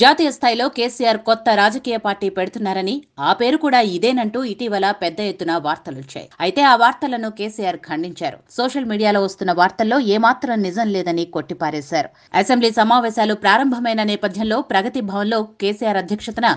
జాతీయ స్థాయిలో కేసీఆర్ కొత్త రాజకీయ పార్టీ పెడుతున్నారని ఆ పేరు కూడా ఇదేనంటూ ఇటీవల పెద్ద ఎత్తున వార్తలు వచ్చాయి అయితే ఆ వార్తలను కేసీఆర్ ఖండించారు సోషల్ మీడియాలో వస్తున్న వార్తల్లో ఏమాత్రం నిజం లేదని కొట్టిపారేశారు అసెంబ్లీ సమావేశాలు ప్రారంభమైన నేపథ్యంలో ప్రగతి భవన్లో కేసీఆర్ అధ్యక్షతన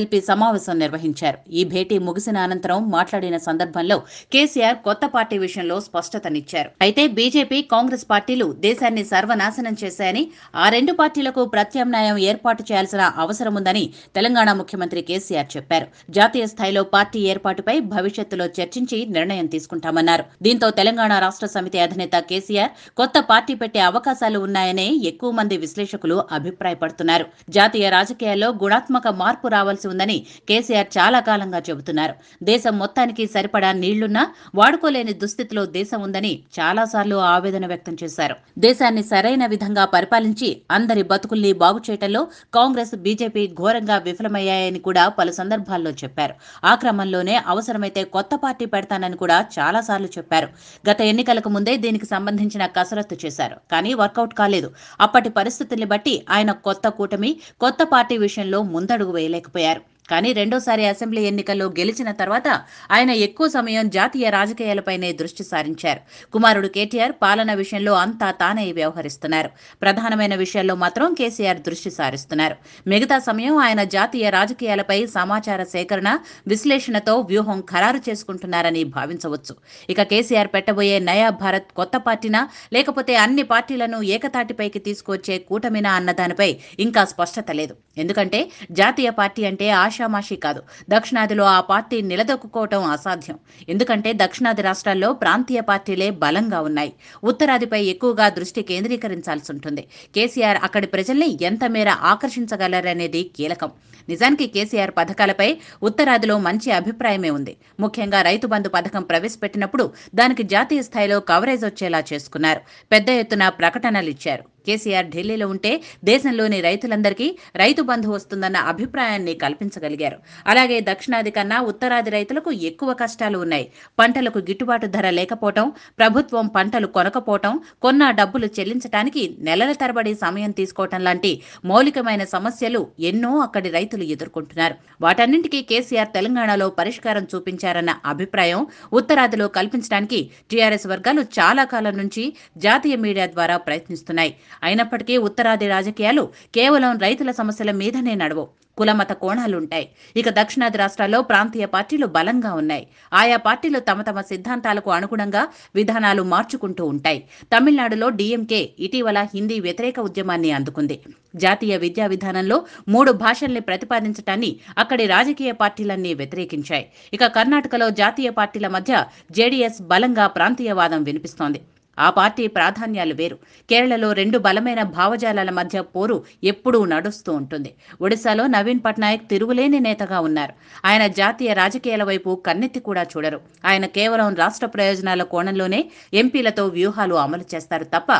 ఎల్పి సమావేశం నిర్వహించారు ఈ భేటీ ముగిసిన అనంతరం మాట్లాడిన సందర్భంలో కేసీఆర్ కొత్త పార్టీ విషయంలో స్పష్టతనిచ్చారు అయితే బీజేపీ కాంగ్రెస్ పార్టీలు దేశాన్ని సర్వనాశనం చేశాయని ఆ రెండు పార్టీలకు ప్రత్యామ్నాయం ఏర్పాటు ఏర్పాటు చేయాల్సిన ఉందని తెలంగాణ ముఖ్యమంత్రి కేసీఆర్ చెప్పారు జాతీయ స్థాయిలో పార్టీ ఏర్పాటుపై భవిష్యత్తులో చర్చించి నిర్ణయం తీసుకుంటామన్నారు దీంతో తెలంగాణ రాష్ట్ర సమితి అధినేత కేసీఆర్ కొత్త పార్టీ పెట్టే అవకాశాలు ఉన్నాయనే ఎక్కువ మంది విశ్లేషకులు అభిప్రాయపడుతున్నారు జాతీయ రాజకీయాల్లో గుణాత్మక మార్పు రావాల్సి ఉందని కేసీఆర్ చాలా కాలంగా చెబుతున్నారు దేశం మొత్తానికి సరిపడా నీళ్లున్నా వాడుకోలేని దుస్థితిలో దేశం ఉందని చాలాసార్లు ఆవేదన వ్యక్తం చేశారు దేశాన్ని సరైన విధంగా పరిపాలించి అందరి బతుకుల్ని బాగు చేయటంలో కాంగ్రెస్ బీజేపీ ఘోరంగా విఫలమయ్యాయని కూడా పలు సందర్భాల్లో చెప్పారు ఆ క్రమంలోనే అవసరమైతే కొత్త పార్టీ పెడతానని కూడా చాలాసార్లు చెప్పారు గత ఎన్నికలకు ముందే దీనికి సంబంధించిన కసరత్తు చేశారు కానీ వర్కౌట్ కాలేదు అప్పటి పరిస్థితుల్ని బట్టి ఆయన కొత్త కూటమి కొత్త పార్టీ విషయంలో ముందడుగు వేయలేకపోయారు కానీ రెండోసారి అసెంబ్లీ ఎన్నికల్లో గెలిచిన తర్వాత ఆయన ఎక్కువ సమయం జాతీయ రాజకీయాలపైనే దృష్టి సారించారు కుమారుడు కేటీఆర్ పాలన విషయంలో అంతా తానే వ్యవహరిస్తున్నారు ప్రధానమైన విషయాల్లో మాత్రం కేసీఆర్ దృష్టి సారిస్తున్నారు మిగతా సమయం ఆయన జాతీయ రాజకీయాలపై సమాచార సేకరణ విశ్లేషణతో వ్యూహం ఖరారు చేసుకుంటున్నారని భావించవచ్చు ఇక కేసీఆర్ పెట్టబోయే నయా భారత్ కొత్త పార్టీనా లేకపోతే అన్ని పార్టీలను ఏకతాటిపైకి తీసుకొచ్చే కూటమినా అన్న దానిపై ఇంకా స్పష్టత లేదు ఎందుకంటే జాతీయ పార్టీ అంటే ఆ ఆషామాషీ కాదు దక్షిణాదిలో ఆ పార్టీ నిలదొక్కుకోవటం అసాధ్యం ఎందుకంటే దక్షిణాది రాష్ట్రాల్లో ప్రాంతీయ పార్టీలే బలంగా ఉన్నాయి ఉత్తరాదిపై ఎక్కువగా దృష్టి కేంద్రీకరించాల్సి ఉంటుంది కేసీఆర్ అక్కడి ప్రజల్ని ఎంత మేర ఆకర్షించగలరనేది కీలకం నిజానికి కేసీఆర్ పథకాలపై ఉత్తరాదిలో మంచి అభిప్రాయమే ఉంది ముఖ్యంగా రైతు బంధు పథకం ప్రవేశపెట్టినప్పుడు దానికి జాతీయ స్థాయిలో కవరేజ్ వచ్చేలా చేసుకున్నారు పెద్ద ఎత్తున ప్రకటనలు ఇచ్చారు కేసీఆర్ ఢిల్లీలో ఉంటే దేశంలోని రైతులందరికీ రైతు బంధు వస్తుందన్న అభిప్రాయాన్ని కల్పించగలిగారు అలాగే దక్షిణాది కన్నా ఉత్తరాది రైతులకు ఎక్కువ కష్టాలు ఉన్నాయి పంటలకు గిట్టుబాటు ధర లేకపోవటం ప్రభుత్వం పంటలు కొనకపోవటం కొన్న డబ్బులు చెల్లించడానికి నెలల తరబడి సమయం తీసుకోవటం లాంటి మౌలికమైన సమస్యలు ఎన్నో అక్కడి రైతులు ఎదుర్కొంటున్నారు వాటన్నింటికీ కేసీఆర్ తెలంగాణలో పరిష్కారం చూపించారన్న అభిప్రాయం ఉత్తరాదిలో కల్పించడానికి టీఆర్ఎస్ వర్గాలు చాలా కాలం నుంచి జాతీయ మీడియా ద్వారా ప్రయత్నిస్తున్నాయి అయినప్పటికీ ఉత్తరాది రాజకీయాలు కేవలం రైతుల సమస్యల మీదనే నడవవు కులమత కోణాలుంటాయి ఇక దక్షిణాది రాష్ట్రాల్లో ప్రాంతీయ పార్టీలు బలంగా ఉన్నాయి ఆయా పార్టీలు తమ తమ సిద్ధాంతాలకు అనుగుణంగా విధానాలు మార్చుకుంటూ ఉంటాయి తమిళనాడులో డీఎంకే ఇటీవల హిందీ వ్యతిరేక ఉద్యమాన్ని అందుకుంది జాతీయ విద్యా విధానంలో మూడు భాషల్ని ప్రతిపాదించటాన్ని అక్కడి రాజకీయ పార్టీలన్నీ వ్యతిరేకించాయి ఇక కర్ణాటకలో జాతీయ పార్టీల మధ్య జేడీఎస్ బలంగా ప్రాంతీయవాదం వినిపిస్తోంది ఆ పార్టీ ప్రాధాన్యాలు వేరు కేరళలో రెండు బలమైన భావజాలాల మధ్య పోరు ఎప్పుడూ నడుస్తూ ఉంటుంది ఒడిశాలో నవీన్ పట్నాయక్ తిరుగులేని నేతగా ఉన్నారు ఆయన జాతీయ రాజకీయాల వైపు కన్నెత్తి కూడా చూడరు ఆయన కేవలం రాష్ట్ర ప్రయోజనాల కోణంలోనే ఎంపీలతో వ్యూహాలు అమలు చేస్తారు తప్ప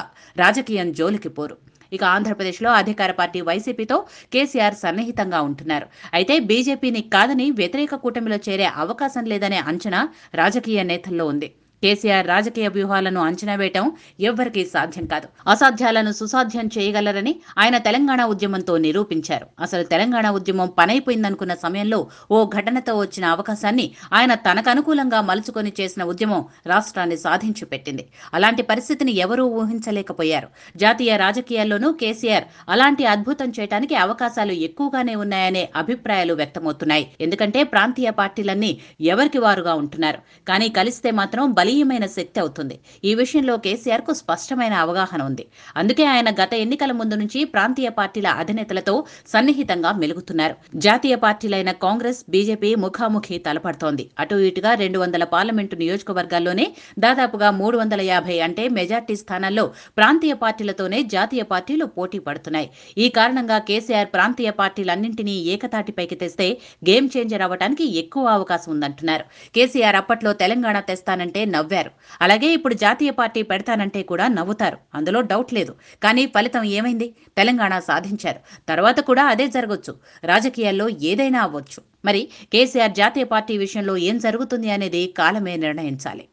రాజకీయం జోలికి పోరు ఇక ఆంధ్రప్రదేశ్లో అధికార పార్టీ వైసీపీతో కేసీఆర్ సన్నిహితంగా ఉంటున్నారు అయితే బీజేపీని కాదని వ్యతిరేక కూటమిలో చేరే అవకాశం లేదనే అంచనా రాజకీయ నేతల్లో ఉంది కేసీఆర్ రాజకీయ వ్యూహాలను అంచనా వేయటం ఎవ్వరికీ సాధ్యం కాదు అసాధ్యాలను సుసాధ్యం చేయగలరని ఆయన తెలంగాణ ఉద్యమంతో నిరూపించారు అసలు తెలంగాణ ఉద్యమం పనైపోయిందనుకున్న సమయంలో ఓ ఘటనతో వచ్చిన అవకాశాన్ని ఆయన తనకు అనుకూలంగా మలుచుకొని చేసిన ఉద్యమం రాష్ట్రాన్ని సాధించి పెట్టింది అలాంటి పరిస్థితిని ఎవరూ ఊహించలేకపోయారు జాతీయ రాజకీయాల్లోనూ కేసీఆర్ అలాంటి అద్భుతం చేయడానికి అవకాశాలు ఎక్కువగానే ఉన్నాయనే అభిప్రాయాలు వ్యక్తమవుతున్నాయి ఎందుకంటే ప్రాంతీయ పార్టీలన్నీ ఎవరికి వారుగా ఉంటున్నారు కానీ కలిస్తే మాత్రం బలి బలీయమైన శక్తి అవుతుంది ఈ విషయంలో కేసీఆర్కు స్పష్టమైన అవగాహన ఉంది అందుకే ఆయన గత ఎన్నికల ముందు నుంచి ప్రాంతీయ పార్టీల అధినేతలతో సన్నిహితంగా మెలుగుతున్నారు జాతీయ పార్టీలైన కాంగ్రెస్ బీజేపీ ముఖాముఖి తలపడుతోంది అటు ఇటుగా రెండు వందల పార్లమెంటు నియోజకవర్గాల్లోనే దాదాపుగా మూడు వందల యాభై అంటే మెజార్టీ స్థానాల్లో ప్రాంతీయ పార్టీలతోనే జాతీయ పార్టీలు పోటీ పడుతున్నాయి ఈ కారణంగా కేసీఆర్ ప్రాంతీయ పార్టీలన్నింటినీ ఏకతాటిపైకి తెస్తే గేమ్ చేంజర్ అవ్వడానికి ఎక్కువ అవకాశం ఉందంటున్నారు కేసీఆర్ అప్పట్లో తెలంగాణ తెస్తానంటే నవ్వారు అలాగే ఇప్పుడు జాతీయ పార్టీ పెడతానంటే కూడా నవ్వుతారు అందులో డౌట్ లేదు కానీ ఫలితం ఏమైంది తెలంగాణ సాధించారు తర్వాత కూడా అదే జరగొచ్చు రాజకీయాల్లో ఏదైనా అవ్వచ్చు మరి కేసీఆర్ జాతీయ పార్టీ విషయంలో ఏం జరుగుతుంది అనేది కాలమే నిర్ణయించాలి